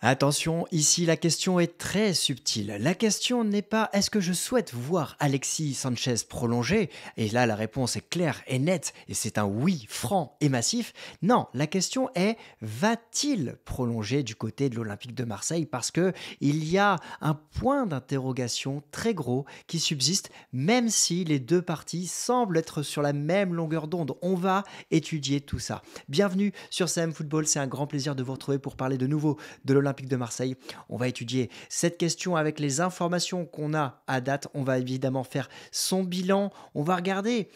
Attention, ici la question est très subtile. La question n'est pas est-ce que je souhaite voir Alexis Sanchez prolonger ?» Et là la réponse est claire et nette et c'est un oui franc et massif. Non, la question est va-t-il prolonger du côté de l'Olympique de Marseille parce que il y a un point d'interrogation très gros qui subsiste même si les deux parties semblent être sur la même longueur d'onde. On va étudier tout ça. Bienvenue sur CM Football, c'est un grand plaisir de vous retrouver pour parler de nouveau de l'Olympique de Marseille. On va étudier cette question avec les informations qu'on a à date. On va évidemment faire son bilan. On va regarder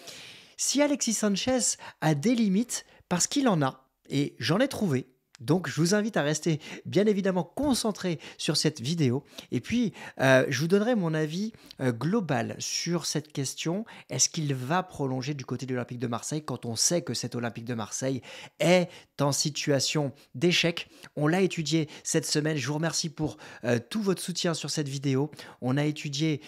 si Alexis Sanchez a des limites, parce qu'il en a, et j'en ai trouvé donc je vous invite à rester bien évidemment concentré sur cette vidéo. Et puis, euh, je vous donnerai mon avis euh, global sur cette question. Est-ce qu'il va prolonger du côté de l'Olympique de Marseille quand on sait que cet Olympique de Marseille est en situation d'échec On l'a étudié cette semaine. Je vous remercie pour euh, tout votre soutien sur cette vidéo. On a étudié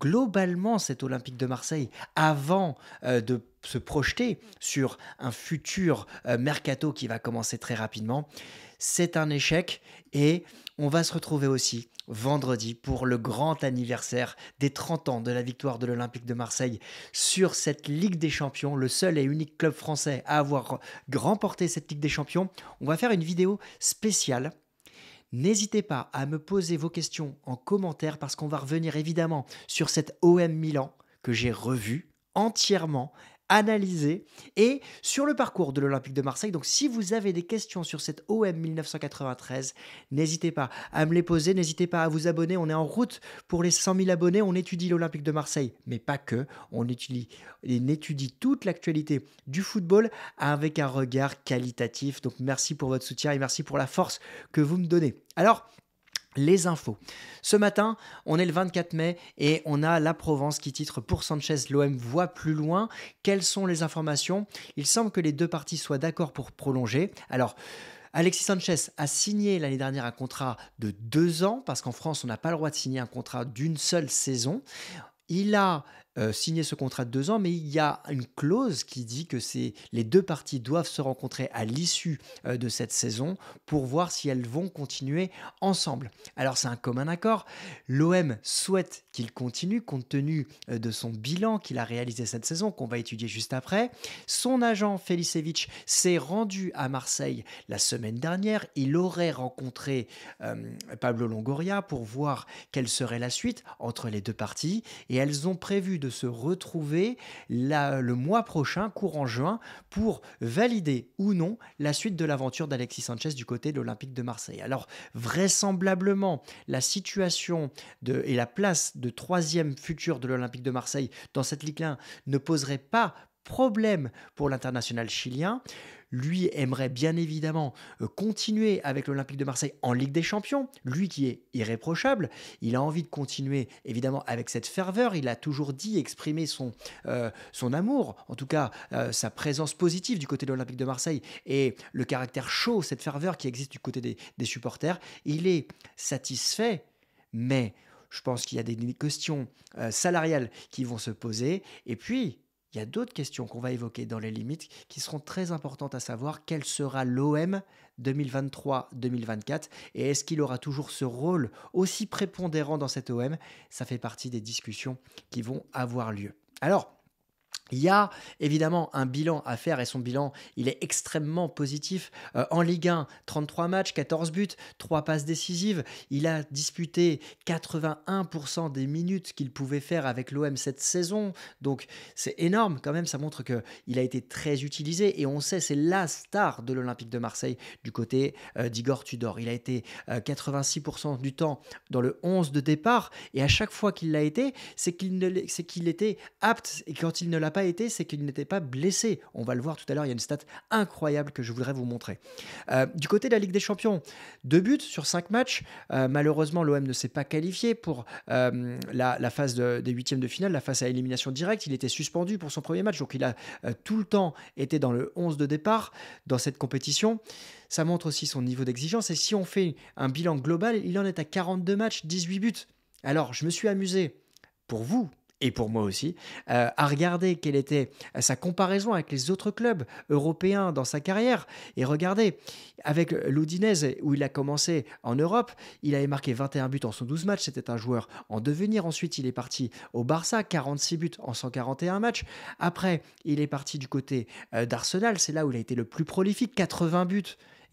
globalement cet Olympique de Marseille avant de se projeter sur un futur euh, mercato qui va commencer très rapidement. C'est un échec et on va se retrouver aussi vendredi pour le grand anniversaire des 30 ans de la victoire de l'Olympique de Marseille sur cette Ligue des Champions, le seul et unique club français à avoir remporté cette Ligue des Champions. On va faire une vidéo spéciale N'hésitez pas à me poser vos questions en commentaire parce qu'on va revenir évidemment sur cette OM Milan que j'ai revue entièrement Analyser Et sur le parcours de l'Olympique de Marseille, donc si vous avez des questions sur cette OM 1993, n'hésitez pas à me les poser, n'hésitez pas à vous abonner. On est en route pour les 100 000 abonnés. On étudie l'Olympique de Marseille, mais pas que. On étudie, on étudie toute l'actualité du football avec un regard qualitatif. Donc merci pour votre soutien et merci pour la force que vous me donnez. Alors, les infos. Ce matin, on est le 24 mai et on a La Provence qui titre pour Sanchez l'OM voit plus loin. Quelles sont les informations Il semble que les deux parties soient d'accord pour prolonger. Alors, Alexis Sanchez a signé l'année dernière un contrat de deux ans, parce qu'en France, on n'a pas le droit de signer un contrat d'une seule saison. Il a euh, signer ce contrat de deux ans, mais il y a une clause qui dit que les deux parties doivent se rencontrer à l'issue euh, de cette saison pour voir si elles vont continuer ensemble. Alors c'est un commun accord. L'OM souhaite qu'il continue compte tenu euh, de son bilan qu'il a réalisé cette saison, qu'on va étudier juste après. Son agent Felicevic s'est rendu à Marseille la semaine dernière. Il aurait rencontré Pablo Longoria pour voir quelle serait la suite entre les deux parties et elles ont prévu de se retrouver le mois prochain, courant juin, pour valider ou non la suite de l'aventure d'Alexis Sanchez du côté de l'Olympique de Marseille. Alors, vraisemblablement, la situation de, et la place de troisième futur de l'Olympique de Marseille dans cette Ligue 1 ne poserait pas problème pour l'international chilien lui aimerait bien évidemment euh, continuer avec l'Olympique de Marseille en Ligue des Champions, lui qui est irréprochable, il a envie de continuer évidemment avec cette ferveur, il a toujours dit, exprimer son, euh, son amour, en tout cas euh, sa présence positive du côté de l'Olympique de Marseille et le caractère chaud, cette ferveur qui existe du côté des, supporters, il est satisfait, mais je pense qu'il y a des questions salariales qui vont se poser, et puis il y a d'autres questions qu'on va évoquer dans les limites qui seront très importantes à savoir. Quel sera l'OM 2023-2024 et est-ce qu'il aura toujours ce rôle aussi prépondérant dans cet OM Ça fait partie des discussions qui vont avoir lieu. Alors, il y a évidemment un bilan à faire et son bilan, il est extrêmement positif. Euh, en Ligue 1, 33 matchs, 14 buts, 3 passes décisives. Il a disputé 81% des minutes qu'il pouvait faire avec l'OM cette saison. Donc c'est énorme quand même, ça montre qu'il a été très utilisé et on sait c'est la star de l'Olympique de Marseille du côté euh, d'Igor Tudor. Il a été 86% euh, du temps dans le 11 de départ et à chaque fois qu'il l'a été, c'est qu'il qu'il était apte et quand il ne l'a pas été, c'est qu'il n'était pas blessé. On va le voir tout à l'heure, il y a une stat incroyable que je voudrais vous montrer. Euh, du côté de la Ligue des Champions, deux buts sur cinq matchs. Euh, malheureusement, l'OM ne s'est pas qualifié pour euh, la, phase des huitièmes de finale, la phase à élimination directe. Il était suspendu pour son premier match, donc il a tout le temps été dans le 11 de départ dans cette compétition. Ça montre aussi son niveau d'exigence. Et si on fait un bilan global, il en est à 42 matchs, 18 buts. Alors, je me suis amusé pour vous, et pour moi aussi, euh, à regarder quelle était sa comparaison avec les autres clubs européens dans sa carrière. Et regardez, avec l'Udinese, où il a commencé en Europe, il avait marqué 21 buts en 112 matchs, c'était un joueur en devenir. Ensuite, il est parti au Barça, 46 buts en 141 matchs. Après, il est parti du côté euh, d'Arsenal, c'est là où il a été le plus prolifique, 80 buts.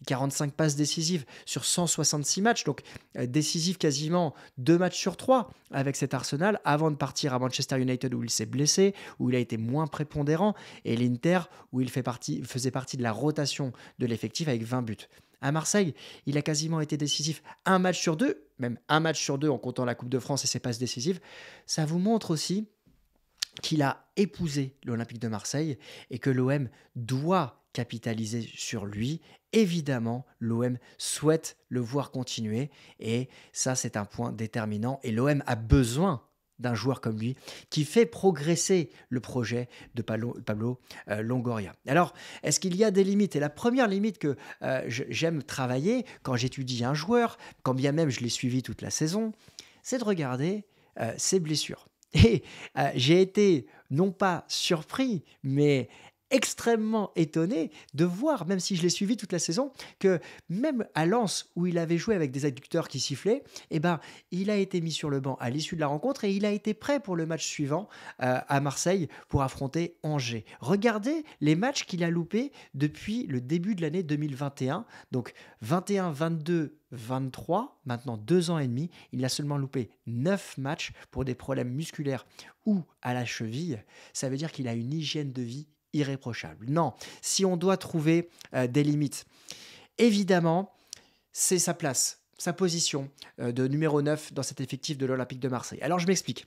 45 passes décisives sur 166 matchs, donc euh, décisif quasiment deux matchs sur trois avec cet Arsenal avant de partir à Manchester United où il s'est blessé, où il a été moins prépondérant, et l'Inter où il faisait partie de la rotation de l'effectif avec 20 buts. À Marseille, il a quasiment été décisif un match sur deux, même un match sur deux en comptant la Coupe de France et ses passes décisives. Ça vous montre aussi qu'il a épousé l'Olympique de Marseille et que l'OM doit capitaliser sur lui. Évidemment, l'OM souhaite le voir continuer et ça c'est un point déterminant et l'OM a besoin d'un joueur comme lui qui fait progresser le projet de Pablo, euh, Longoria. Alors, est-ce qu'il y a des limites Et la première limite que euh, j'aime travailler quand j'étudie un joueur, quand bien même je l'ai suivi toute la saison, c'est de regarder euh, ses blessures. Et j'ai été non pas surpris, mais extrêmement étonné de voir, même si je l'ai suivi toute la saison, que même à Lens, où il avait joué avec des adducteurs qui sifflaient, eh ben, il a été mis sur le banc à l'issue de la rencontre et il a été prêt pour le match suivant euh, à Marseille pour affronter Angers. Regardez les matchs qu'il a loupés depuis le début de l'année 2021, donc 21, 22, 23, maintenant deux ans et demi, il a seulement loupé neuf matchs pour des problèmes musculaires ou à la cheville. Ça veut dire qu'il a une hygiène de vie irréprochable. Non, si on doit trouver euh, des limites, évidemment, c'est sa place, sa position euh, de numéro 9 dans cet effectif de l'Olympique de Marseille. Alors je m'explique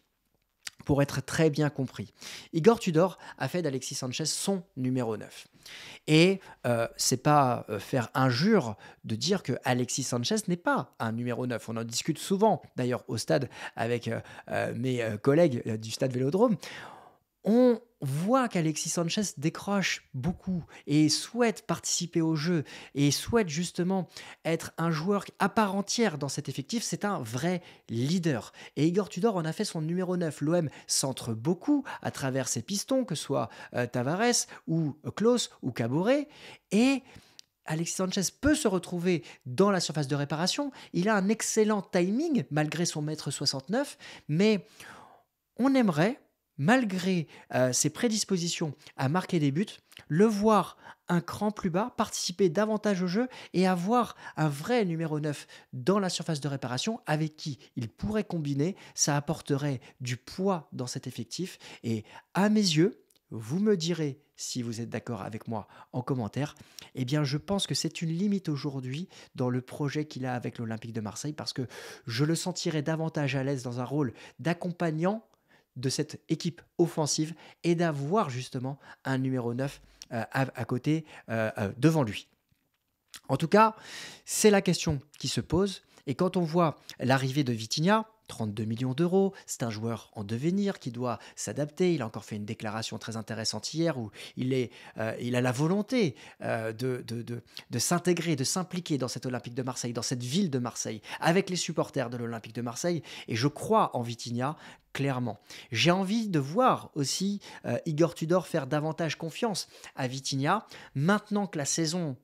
pour être très bien compris. Igor Tudor a fait d'Alexis Sanchez son numéro 9. Et euh, c'est pas faire injure de dire que Alexis Sanchez n'est pas un numéro 9. On en discute souvent, d'ailleurs, au stade avec mes collègues du stade Vélodrome on voit qu'Alexis Sanchez décroche beaucoup et souhaite participer au jeu et souhaite justement être un joueur à part entière dans cet effectif, c'est un vrai leader. Et Igor Tudor en a fait son numéro 9. L'OM centre beaucoup à travers ses pistons, que ce soit euh, Tavares ou euh, ou Caboret. Et Alexis Sanchez peut se retrouver dans la surface de réparation. Il a un excellent timing malgré son mètre 69, mais on aimerait malgré euh, ses prédispositions à marquer des buts, le voir un cran plus bas, participer davantage au jeu et avoir un vrai numéro 9 dans la surface de réparation avec qui il pourrait combiner, ça apporterait du poids dans cet effectif et à mes yeux, vous me direz si vous êtes d'accord avec moi en commentaire, eh bien je pense que c'est une limite aujourd'hui dans le projet qu'il a avec l'Olympique de Marseille parce que je le sentirais davantage à l'aise dans un rôle d'accompagnant de cette équipe offensive et d'avoir justement un numéro 9 euh, à, côté, euh, euh, devant lui. En tout cas, c'est la question qui se pose. Et quand on voit l'arrivée de Vitinha, 32 millions d'euros. C'est un joueur en devenir qui doit s'adapter. Il a encore fait une déclaration très intéressante hier où il, est, euh, il a la volonté euh, de, de, de, s'intégrer, de s'impliquer dans cet Olympique de Marseille, dans cette ville de Marseille, avec les supporters de l'Olympique de Marseille. Et je crois en Vitinha clairement. J'ai envie de voir aussi euh, Igor Tudor faire davantage confiance à Vitinha maintenant que la saison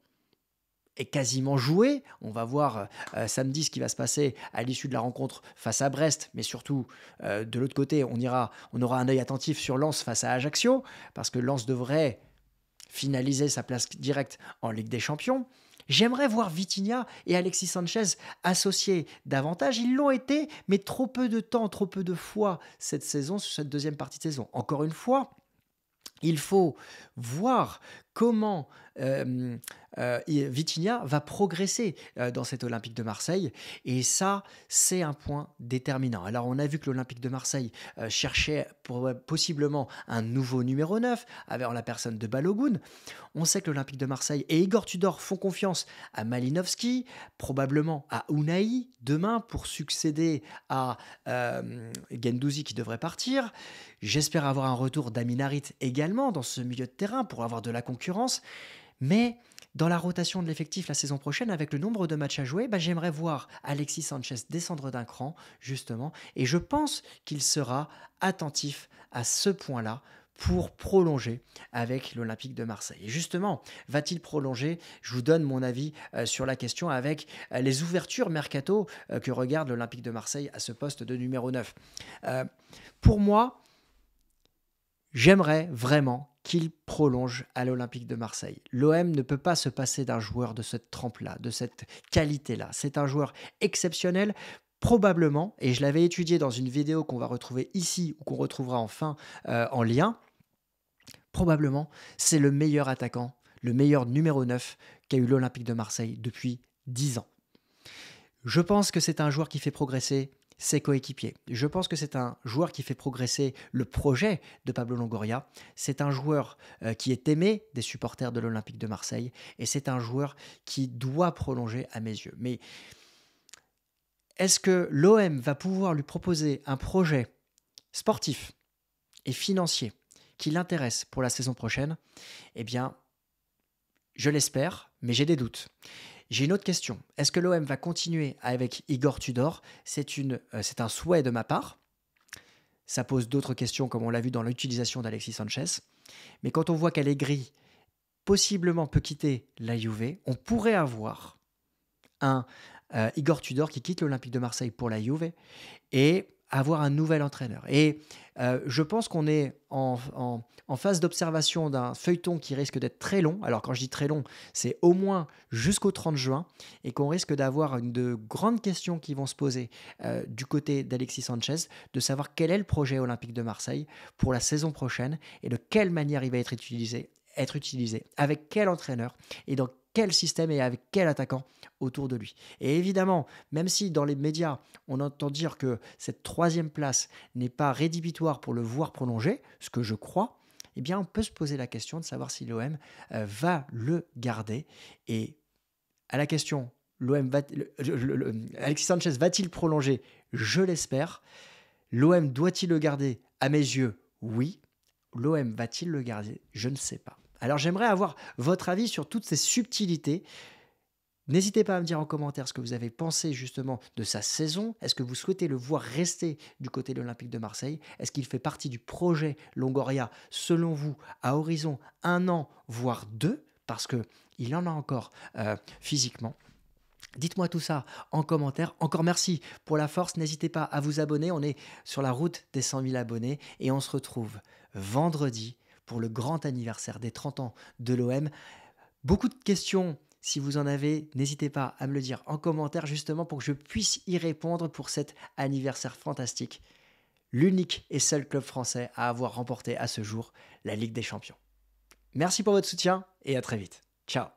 est quasiment joué. On va voir euh, euh, samedi ce qui va se passer à l'issue de la rencontre face à Brest, mais surtout euh, de l'autre côté, on ira, on aura un œil attentif sur Lens face à Ajaccio, parce que Lens devrait finaliser sa place directe en Ligue des Champions. J'aimerais voir Vitinha et Alexis Sanchez associés davantage. Ils l'ont été, mais trop peu de temps, trop peu de fois cette saison, sur cette deuxième partie de saison. Encore une fois, il faut voir comment euh, euh va progresser euh, dans cet Olympique de Marseille. Et ça, c'est un point déterminant. Alors, on a vu que l'Olympique de Marseille euh, cherchait possiblement un nouveau numéro 9 avec la personne de Balogun. On sait que l'Olympique de Marseille et Igor Tudor font confiance à Malinowski, probablement à Unai demain pour succéder à Gendouzi qui devrait partir. J'espère avoir un retour d'Aminarit également dans ce milieu de terrain pour avoir de la concurrence mais dans la rotation de l'effectif la saison prochaine, avec le nombre de matchs à jouer, bah, j'aimerais voir Alexis Sanchez descendre d'un cran, justement. Et je pense qu'il sera attentif à ce point-là pour prolonger avec l'Olympique de Marseille. Et justement, va-t-il prolonger Je vous donne mon avis euh, sur la question avec euh, les ouvertures mercato euh, que regarde l'Olympique de Marseille à ce poste de numéro 9. pour moi, j'aimerais vraiment qu'il prolonge à l'Olympique de Marseille. L'OM ne peut pas se passer d'un joueur de cette trempe-là, de cette qualité-là. C'est un joueur exceptionnel probablement, et je l'avais étudié dans une vidéo qu'on va retrouver ici ou qu'on retrouvera enfin euh, en lien, probablement c'est le meilleur attaquant, le meilleur numéro 9 qu'a eu l'Olympique de Marseille depuis 10 ans. Je pense que c'est un joueur qui fait progresser ses coéquipiers. Je pense que c'est un joueur qui fait progresser le projet de Pablo Longoria. C'est un joueur euh, qui est aimé des supporters de l'Olympique de Marseille et c'est un joueur qui doit prolonger à mes yeux. Mais est-ce que l'OM va pouvoir lui proposer un projet sportif et financier qui l'intéresse pour la saison prochaine Eh bien, je l'espère, mais j'ai des doutes. J'ai une autre question. Est-ce que l'OM va continuer avec Igor Tudor euh, C'est un souhait de ma part. Ça pose d'autres questions, comme on l'a vu dans l'utilisation d'Alexis Sanchez. Mais quand on voit qu'elle possiblement peut quitter la Juve, on pourrait avoir un euh, Igor Tudor qui quitte l'Olympique de Marseille pour la Juve et avoir un nouvel entraîneur. Et euh, je pense qu'on est en, phase d'observation d'un feuilleton qui risque d'être très long. Alors quand je dis très long, c'est au moins jusqu'au 30 juin et qu'on risque d'avoir de grandes questions qui vont se poser euh, du côté d'Alexis Sanchez, de savoir quel est le projet olympique de Marseille pour la saison prochaine et de quelle manière il va être utilisé, être utilisé, avec quel entraîneur et dans quel système et avec quel attaquant autour de lui. Et évidemment, même si dans les médias, on entend dire que cette troisième place n'est pas rédhibitoire pour le voir prolonger, ce que je crois, eh bien, on peut se poser la question de savoir si l'OM euh, va le garder. Et à la question, l'OM va, Alexis Sanchez va-t-il prolonger Je l'espère. L'OM doit-il le garder À mes yeux, oui. L'OM va-t-il le garder Je ne sais pas. Alors j'aimerais avoir votre avis sur toutes ces subtilités. N'hésitez pas à me dire en commentaire ce que vous avez pensé justement de sa saison. Est-ce que vous souhaitez le voir rester du côté de l'Olympique de Marseille Est-ce qu'il fait partie du projet Longoria, selon vous, à horizon un an, voire deux Parce qu'il en a encore euh, physiquement. Dites-moi tout ça en commentaire. Encore merci pour la force. N'hésitez pas à vous abonner. On est sur la route des 100 000 abonnés et on se retrouve vendredi pour le grand anniversaire des 30 ans de l'OM. Beaucoup de questions si vous en avez, n'hésitez pas à me le dire en commentaire justement pour que je puisse y répondre pour cet anniversaire fantastique. L'unique et seul club français à avoir remporté à ce jour la Ligue des Champions. Merci pour votre soutien et à très vite. Ciao